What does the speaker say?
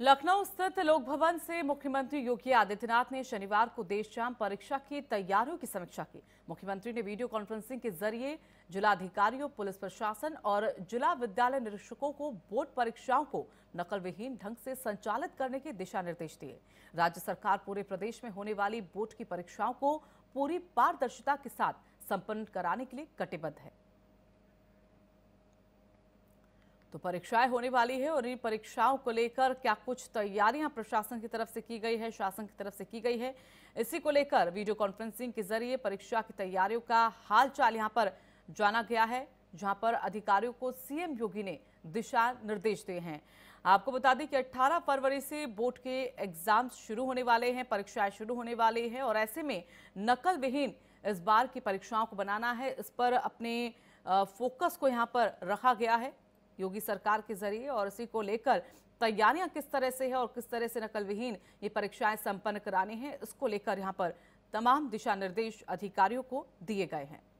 लखनऊ स्थित लोक भवन से मुख्यमंत्री योगी आदित्यनाथ ने शनिवार को देश जाम परीक्षा की तैयारियों की समीक्षा की मुख्यमंत्री ने वीडियो कॉन्फ्रेंसिंग के जरिए जिलाधिकारियों पुलिस प्रशासन और जिला विद्यालय निरीक्षकों को बोर्ड परीक्षाओं को नकलविहीन ढंग से संचालित करने के दिशा निर्देश दिए राज्य सरकार पूरे प्रदेश में होने वाली बोर्ड की परीक्षाओं को पूरी पारदर्शिता के साथ संपन्न कराने के लिए कटिबद्ध है तो परीक्षाएं होने वाली है और इन परीक्षाओं को लेकर क्या कुछ तैयारियां प्रशासन की तरफ से की गई है शासन की तरफ से की गई है इसी को लेकर वीडियो कॉन्फ्रेंसिंग के जरिए परीक्षा की तैयारियों का हालचाल यहां पर जाना गया है जहां पर अधिकारियों को सीएम योगी ने दिशा निर्देश दिए हैं आपको बता दें कि 18 फरवरी से बोर्ड के एग्जाम शुरू होने वाले हैं परीक्षाएं शुरू होने वाली हैं और ऐसे में नकल विहीन इस बार की परीक्षाओं को बनाना है इस पर अपने फोकस को यहाँ पर रखा गया है योगी सरकार के जरिए और इसी को लेकर तैयारियां किस तरह से है और किस तरह से नकल विहीन ये परीक्षाएं संपन्न कराने हैं इसको लेकर यहाँ पर तमाम दिशा निर्देश अधिकारियों को दिए गए हैं